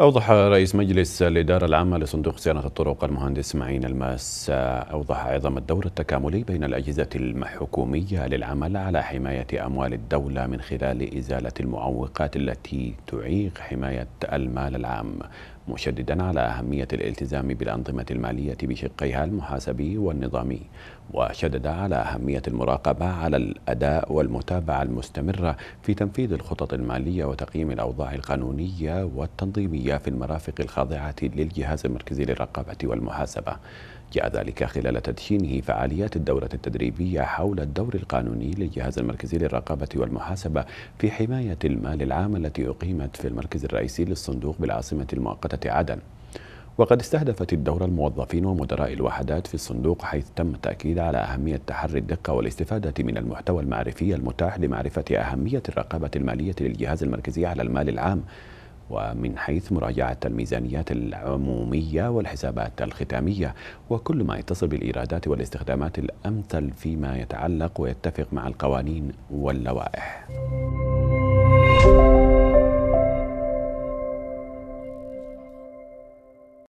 أوضح رئيس مجلس الإدارة العامة لصندوق صيانة الطرق المهندس معين الماس أوضح عظم الدور التكاملي بين الأجهزة الحكومية للعمل على حماية أموال الدولة من خلال إزالة المعوقات التي تعيق حماية المال العام مشددا على أهمية الالتزام بالأنظمة المالية بشقيها المحاسبي والنظامي وشدد على أهمية المراقبة على الأداء والمتابعة المستمرة في تنفيذ الخطط المالية وتقييم الأوضاع القانونية والتنظيمية في المرافق الخاضعة للجهاز المركزي للرقابة والمحاسبة جاء ذلك خلال تدشينه فعاليات الدورة التدريبية حول الدور القانوني للجهاز المركزي للرقابة والمحاسبة في حماية المال العام التي أقيمت في المركز الرئيسي للصندوق بالعاصمة المؤقتة عدن وقد استهدفت الدورة الموظفين ومدراء الوحدات في الصندوق حيث تم التأكيد على أهمية تحري الدقة والاستفادة من المحتوى المعرفي المتاح لمعرفة أهمية الرقابة المالية للجهاز المركزي على المال العام ومن حيث مراجعة الميزانيات العمومية والحسابات الختامية وكل ما يتصل بالإيرادات والاستخدامات الأمثل فيما يتعلق ويتفق مع القوانين واللوائح